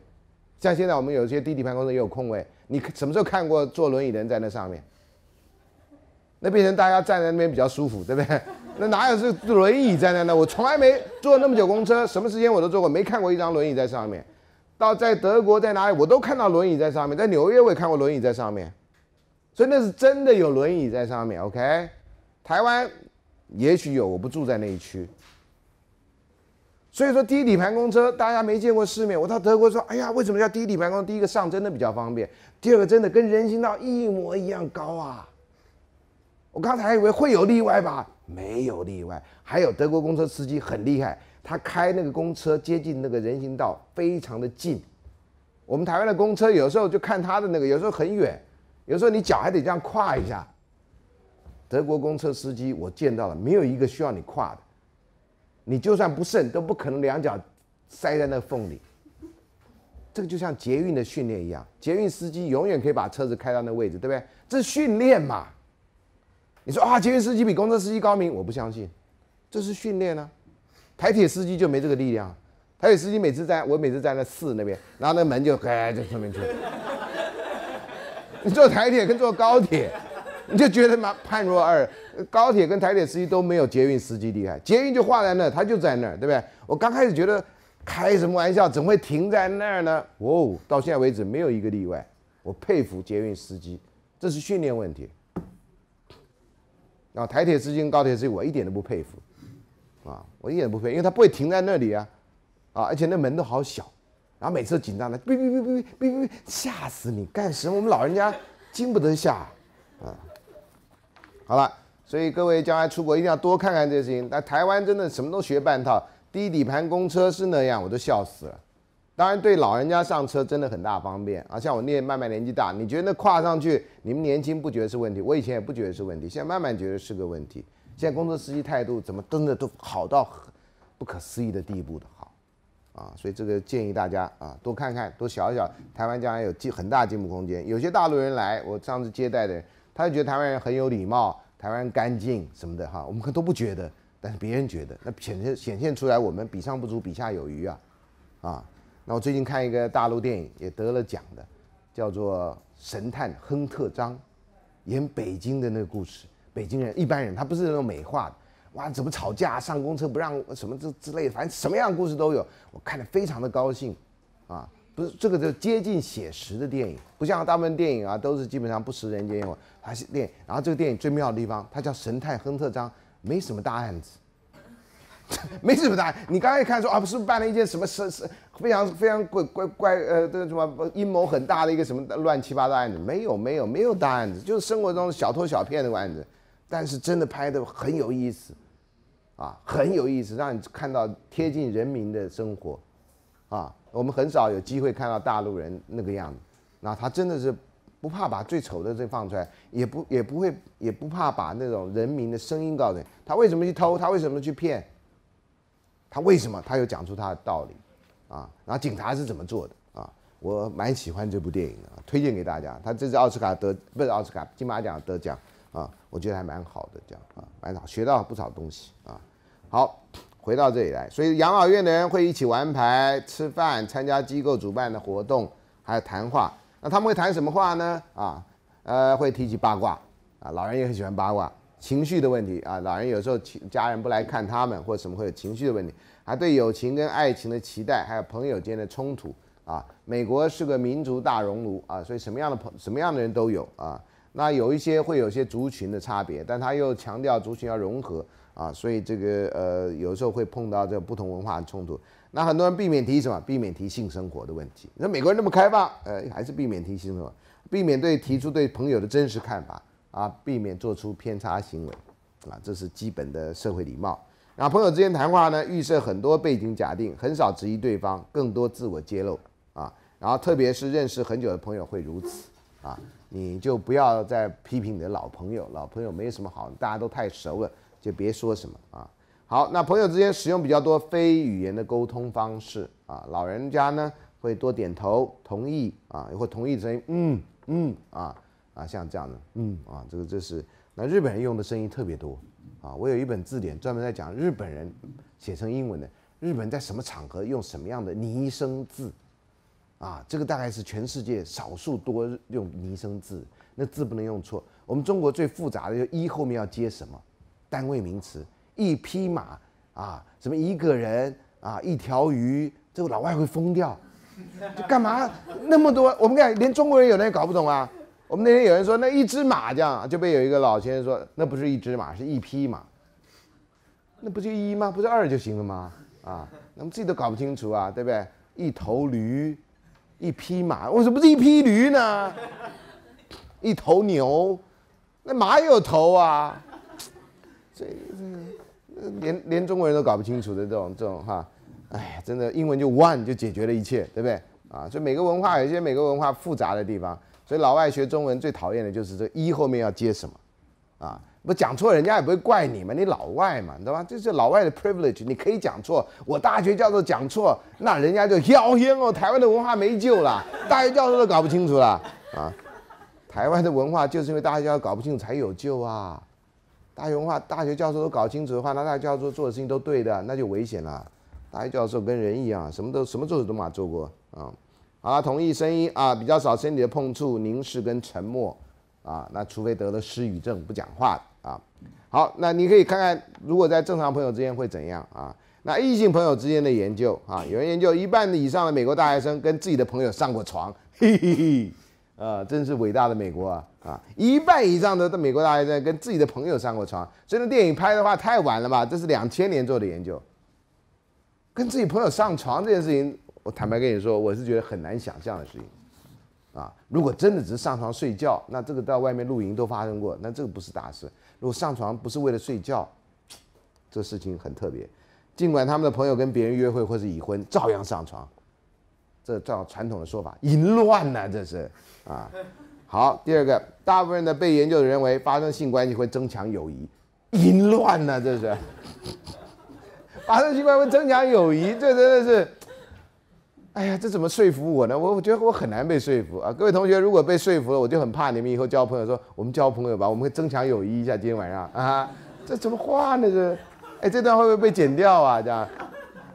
像现在我们有些低底盘公车也有空位，你什么时候看过坐轮椅的人在那上面？那变成大家站在那边比较舒服，对不对？那哪有是轮椅站在那？我从来没坐那么久公车，什么时间我都坐过，没看过一张轮椅在上面。到在德国在哪里我都看到轮椅在上面，在纽约我也看过轮椅在上面，所以那是真的有轮椅在上面，OK？台湾也许有，我不住在那一区。所以说低底盘公车，大家没见过世面。我到德国说，哎呀，为什么叫低底盘公车？第一个上真的比较方便，第二个真的跟人行道一模一样高啊。我刚才还以为会有例外吧，没有例外。还有德国公车司机很厉害，他开那个公车接近那个人行道非常的近。我们台湾的公车有时候就看他的那个，有时候很远，有时候你脚还得这样跨一下。德国公车司机我见到了，没有一个需要你跨的。你就算不慎，都不可能两脚塞在那缝里，这个就像捷运的训练一样，捷运司机永远可以把车子开到那位置，对不对？这是训练嘛？你说啊，捷运司机比公车司机高明？我不相信，这是训练啊。台铁司机就没这个力量，台铁司机每次站我每次站那四那边，然后那门就开就上面去你坐台铁跟坐高铁。你就觉得嘛，判若二。高铁跟台铁司机都没有捷运司机厉害。捷运就画在那，他就在那儿，对不对？我刚开始觉得开什么玩笑，怎么会停在那儿呢？哦，到现在为止没有一个例外。我佩服捷运司机，这是训练问题。啊，台铁司机、跟高铁司机我一点都不佩服，啊，我一点都不佩因为他不会停在那里啊，啊，而且那门都好小，然后每次紧张的，哔哔哔哔哔哔，吓死你，干什？么？我们老人家经不得吓。好了，所以各位将来出国一定要多看看这些事情。那台湾真的什么都学半套，低底盘公车是那样，我都笑死了。当然对老人家上车真的很大方便啊，像我那慢慢年纪大，你觉得跨上去，你们年轻不觉得是问题？我以前也不觉得是问题，现在慢慢觉得是个问题。现在工作司机态度怎么真的都好到不可思议的地步的，好啊，所以这个建议大家啊，多看看，多瞧想。瞧，台湾将来有进很大进步空间。有些大陆人来，我上次接待的。他就觉得台湾人很有礼貌，台湾干净什么的哈，我们可都不觉得，但是别人觉得，那显现显现出来我们比上不足比下有余啊，啊，那我最近看一个大陆电影也得了奖的，叫做《神探亨特张》，演北京的那个故事，北京人一般人，他不是那种美化，哇，怎么吵架上公车不让什么之之类的，反正什么样的故事都有，我看得非常的高兴，啊。不是这个，就接近写实的电影，不像大部分电影啊，都是基本上不食人间烟火。它是电影，然后这个电影最妙的地方，它叫《神探亨特张》，没什么大案子，没什么大案。你刚才看说啊，不是办了一件什么事是非常非常怪怪怪呃，这个什么阴谋很大的一个什么乱七八糟案子？没有，没有，没有大案子，就是生活中小偷小骗的案子，但是真的拍的很有意思，啊，很有意思，让你看到贴近人民的生活，啊。我们很少有机会看到大陆人那个样子，那他真的是不怕把最丑的这放出来，也不也不会也不怕把那种人民的声音告诉你，他为什么去偷，他为什么去骗，他为什么，他有讲出他的道理，啊，然后警察是怎么做的啊，我蛮喜欢这部电影的，推荐给大家，他这是奥斯卡得不是奥斯卡金马奖得奖啊，我觉得还蛮好的这样啊，蛮好学到不少东西啊，好。回到这里来，所以养老院的人会一起玩牌、吃饭、参加机构主办的活动，还有谈话。那他们会谈什么话呢？啊，呃，会提起八卦啊。老人也很喜欢八卦，情绪的问题啊。老人有时候情家人不来看他们，或者什么会有情绪的问题，还对友情跟爱情的期待，还有朋友间的冲突啊。美国是个民族大熔炉啊，所以什么样的朋什么样的人都有啊。那有一些会有些族群的差别，但他又强调族群要融合。啊，所以这个呃，有时候会碰到这不同文化的冲突。那很多人避免提什么？避免提性生活的问题。那美国人那么开放，呃，还是避免提性生活，避免对提出对朋友的真实看法啊，避免做出偏差行为啊，这是基本的社会礼貌。然后朋友之间谈话呢，预设很多背景假定，很少质疑对方，更多自我揭露啊。然后特别是认识很久的朋友会如此啊，你就不要再批评你的老朋友，老朋友没什么好，大家都太熟了。就别说什么啊，好，那朋友之间使用比较多非语言的沟通方式啊，老人家呢会多点头同意啊，也会同意的声音嗯嗯啊啊像这样的嗯啊，这个这是那日本人用的声音特别多啊，我有一本字典专门在讲日本人写成英文的，日本在什么场合用什么样的拟声字啊，这个大概是全世界少数多用拟声字，那字不能用错，我们中国最复杂的就一后面要接什么。单位名词，一匹马啊，什么一个人啊，一条鱼，这个老外会疯掉，干嘛那么多？我们看连中国人有人也搞不懂啊。我们那天有人说那一只马这样，就被有一个老先生说那不是一只马，是一匹马。那不就一吗？不是二就行了吗？啊，那么自己都搞不清楚啊，对不对？一头驴，一匹马，为什么不是一匹驴呢？一头牛，那马有头啊。这这连连中国人都搞不清楚的这种这种哈，哎呀，真的英文就 one 就解决了一切，对不对？啊，所以每个文化有一些每个文化复杂的地方，所以老外学中文最讨厌的就是这一后面要接什么，啊，不讲错人家也不会怪你嘛，你老外嘛，对吧？这是老外的 privilege，你可以讲错，我大学教授讲错，那人家就妖艳喽，台湾的文化没救了，大学教授都搞不清楚了啊，台湾的文化就是因为大家搞不清楚才有救啊。大学文化，大学教授都搞清楚的话，那大学教授做的事情都对的，那就危险了。大学教授跟人一样，什么都什么做的都嘛做过啊。了，同意声音啊，比较少身体的碰触、凝视跟沉默啊。那除非得了失语症不讲话啊。好，那你可以看看，如果在正常朋友之间会怎样啊？那异性朋友之间的研究啊，有人研究一半以上的美国大学生跟自己的朋友上过床，嘿嘿嘿。呃，真是伟大的美国啊！啊，一半以上的美国大学生跟自己的朋友上过床，所以那电影拍的话太晚了吧？这是两千年做的研究。跟自己朋友上床这件事情，我坦白跟你说，我是觉得很难想象的事情。啊，如果真的只是上床睡觉，那这个到外面露营都发生过，那这个不是大事。如果上床不是为了睡觉，这事情很特别。尽管他们的朋友跟别人约会或是已婚，照样上床。这照传统的说法，淫乱呢？这是，啊，好，第二个，大部分的被研究者认为发生性关系会增强友谊，淫乱呢？这是，发生性关系会增强友谊，这真的是，哎呀，这怎么说服我呢？我我觉得我很难被说服啊。各位同学，如果被说服了，我就很怕你们以后交朋友说我们交朋友吧，我们会增强友谊一下。今天晚上啊，这怎么话呢？这，哎，这段会不会被剪掉啊？这样，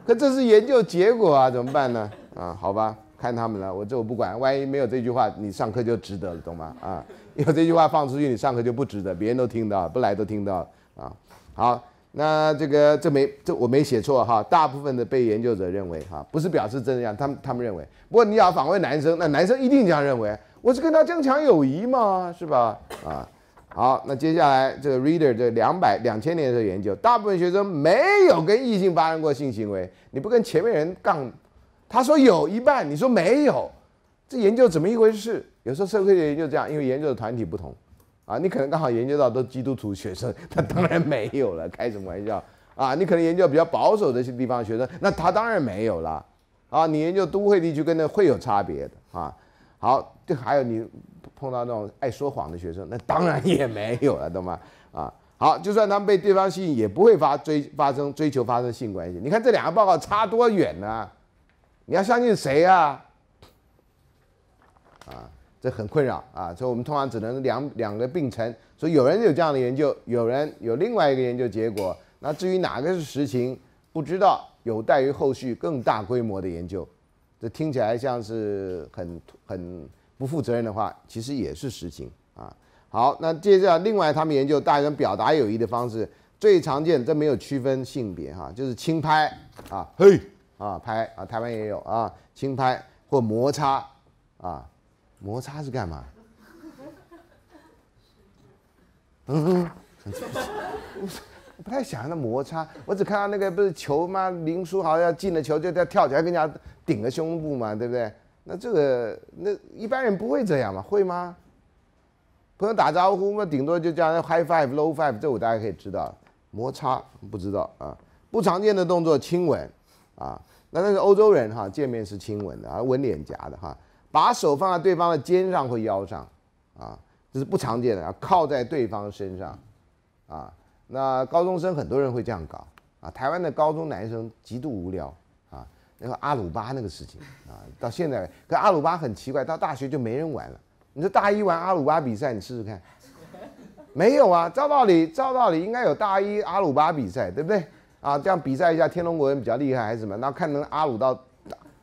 可这是研究结果啊，怎么办呢？啊，好吧，看他们了，我这我不管。万一没有这句话，你上课就值得了，懂吗？啊，有这句话放出去，你上课就不值得，别人都听到，不来都听到啊。好，那这个这没这我没写错哈。大部分的被研究者认为哈，不是表示的样，他们他们认为。不过你要访问男生，那男生一定这样认为，我是跟他增强友谊嘛，是吧？啊，好，那接下来这个 reader 这两百两千年的研究，大部分学生没有跟异性发生过性行为，你不跟前面人杠。他说有一半，你说没有，这研究怎么一回事？有时候社会学研究这样，因为研究的团体不同，啊，你可能刚好研究到都基督徒学生，他当然没有了，开什么玩笑啊？你可能研究比较保守的一些地方学生，那他当然没有了，啊，你研究都会地区跟那会有差别的啊。好，这还有你碰到那种爱说谎的学生，那当然也没有了，懂吗？啊，好，就算他们被对方吸引，也不会发追发生追求发生性关系。你看这两个报告差多远呢？你要相信谁啊？啊，这很困扰啊，所以我们通常只能两两个并存。所以有人有这样的研究，有人有另外一个研究结果。那至于哪个是实情，不知道，有待于后续更大规模的研究。这听起来像是很很不负责任的话，其实也是实情啊。好，那接着另外他们研究大人表达友谊的方式，最常见，这没有区分性别哈，就是轻拍啊，嘿。啊，拍啊，台湾也有啊，轻拍或摩擦啊，摩擦是干嘛？嗯，我不太想那摩擦。我只看到那个不是球吗？林书豪要进了球就要跳起来跟人家顶个胸部嘛，对不对？那这个那一般人不会这样嘛，会吗？朋友打招呼嘛，顶多就叫 high five、low five，这我大家可以知道。摩擦不知道啊，不常见的动作，亲吻。啊，那那是欧洲人哈，见面是亲吻的，啊，吻脸颊的哈，把手放在对方的肩上或腰上，啊，这是不常见的，靠在对方身上，啊，那高中生很多人会这样搞，啊，台湾的高中男生极度无聊，啊，那个阿鲁巴那个事情，啊，到现在跟阿鲁巴很奇怪，到大学就没人玩了，你说大一玩阿鲁巴比赛，你试试看，没有啊，照道理照道理应该有大一阿鲁巴比赛，对不对？啊，这样比赛一下，天龙国人比较厉害还是什么？那看能阿鲁到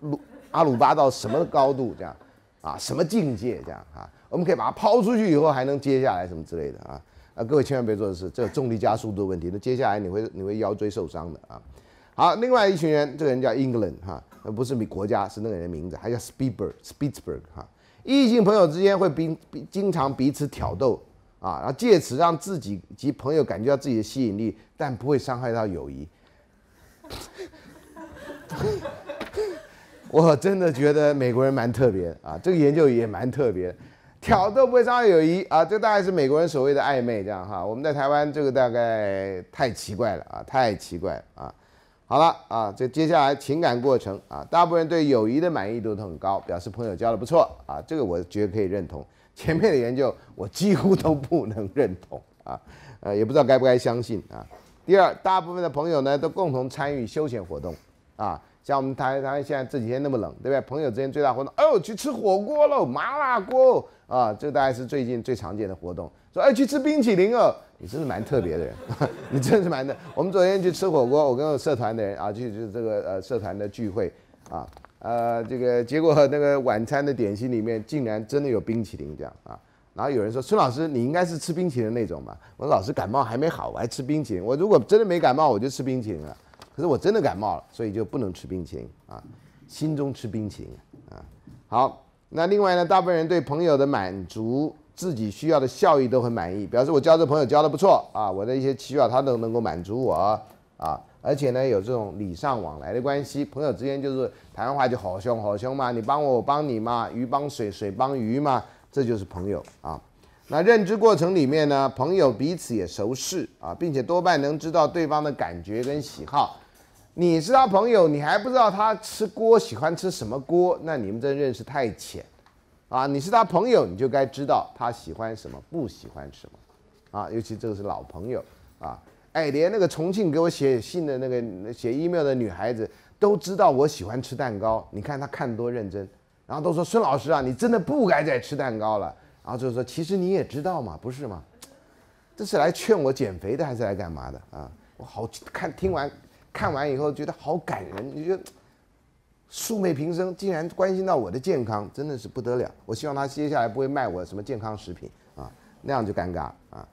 鲁阿鲁巴到什么高度？这样，啊，什么境界？这样啊，我们可以把它抛出去以后还能接下来什么之类的啊？那各位千万别做的事，这个重力加速度问题，那接下来你会你会腰椎受伤的啊。好，另外一群人，这个人叫 England 哈，那不是米国家，是那个人名字，他叫 Speedberg Speedberg 哈。异性朋友之间会比比经常彼此挑逗。啊，然后借此让自己及朋友感觉到自己的吸引力，但不会伤害到友谊。我真的觉得美国人蛮特别啊，这个研究也蛮特别，挑逗不会伤害友谊啊，这大概是美国人所谓的暧昧，这样哈。我们在台湾这个大概太奇怪了啊，太奇怪啊。好了啊，这接下来情感过程啊，大部分人对友谊的满意度都很高，表示朋友交的不错啊，这个我觉得可以认同。前面的研究我几乎都不能认同啊，呃，也不知道该不该相信啊。第二，大部分的朋友呢都共同参与休闲活动啊，像我们台湾现在这几天那么冷，对不对？朋友之间最大活动，哦，去吃火锅喽，麻辣锅啊，这大概是最近最常见的活动。说哎，去吃冰淇淋哦，你真是蛮特别的人，你真是蛮的。我们昨天去吃火锅，我跟我社团的人啊，去去这个呃社团的聚会啊。呃，这个结果那个晚餐的点心里面竟然真的有冰淇淋这样啊，然后有人说孙老师你应该是吃冰淇淋那种吧？”我说老师感冒还没好我还吃冰淇淋，我如果真的没感冒我就吃冰淇淋了，可是我真的感冒了所以就不能吃冰淇淋啊，心中吃冰淇淋啊，好，那另外呢大部分人对朋友的满足自己需要的效益都很满意，表示我交这朋友交的不错啊，我的一些需要他都能够满足我啊。而且呢，有这种礼尚往来的关系，朋友之间就是台湾话就好凶好凶嘛，你帮我，我帮你嘛，鱼帮水，水帮鱼嘛，这就是朋友啊。那认知过程里面呢，朋友彼此也熟识啊，并且多半能知道对方的感觉跟喜好。你是他朋友，你还不知道他吃锅喜欢吃什么锅，那你们这认识太浅啊。你是他朋友，你就该知道他喜欢什么，不喜欢什么啊。尤其这个是老朋友啊。哎，连那个重庆给我写信的那个写 email 的女孩子都知道我喜欢吃蛋糕。你看她看多认真，然后都说孙老师啊，你真的不该再吃蛋糕了。然后就说，其实你也知道嘛，不是吗？这是来劝我减肥的还是来干嘛的啊？我好看听完看完以后觉得好感人，你觉得素昧平生竟然关心到我的健康，真的是不得了。我希望他接下来不会卖我什么健康食品啊，那样就尴尬啊。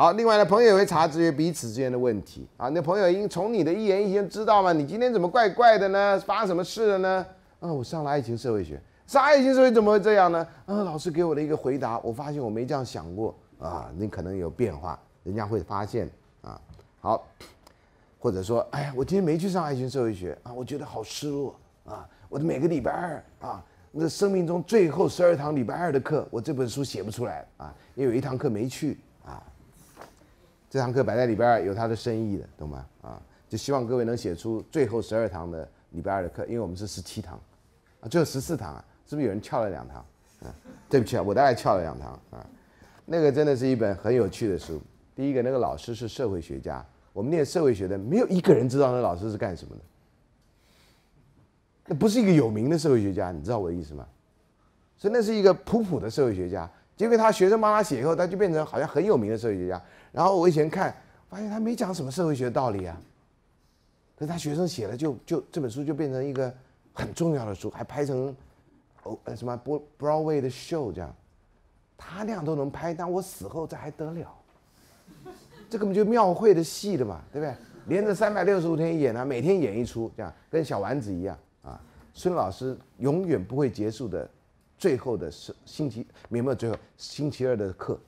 好，另外呢，朋友也会察觉彼此之间的问题啊。那朋友已经从你的一言一行知道嘛，你今天怎么怪怪的呢？发什么事了呢？啊，我上了爱情社会学，上爱情社会怎么会这样呢？啊，老师给我的一个回答，我发现我没这样想过啊。你可能有变化，人家会发现啊。好，或者说，哎呀，我今天没去上爱情社会学啊，我觉得好失落啊。我的每个礼拜二啊，那生命中最后十二堂礼拜二的课，我这本书写不出来啊，因为有一堂课没去。这堂课摆在里边二有它的深意的，懂吗？啊，就希望各位能写出最后十二堂的礼拜二的课，因为我们是十七堂，啊，最后十四堂啊，是不是有人翘了两堂？啊，对不起啊，我大概翘了两堂啊，那个真的是一本很有趣的书。第一个那个老师是社会学家，我们念社会学的没有一个人知道那老师是干什么的，那不是一个有名的社会学家，你知道我的意思吗？所以那是一个普普的社会学家。结果他学生帮他写以后，他就变成好像很有名的社会学家。然后我以前看，发现他没讲什么社会学道理啊。可是他学生写了，就就这本书就变成一个很重要的书，还拍成哦什么 Broadway 的 show 这样。他那样都能拍，但我死后这还得了？这根本就庙会的戏的嘛，对不对？连着三百六十五天演啊，每天演一出这样，跟小丸子一样啊。孙老师永远不会结束的。最后的星星期，明白最后星期二的课，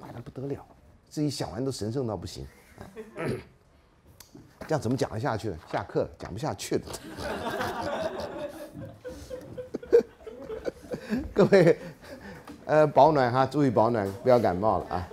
卖的不得了，自己想完都神圣到不行，这样怎么讲得下去？下课讲不下去的。各位，呃，保暖哈，注意保暖，不要感冒了啊。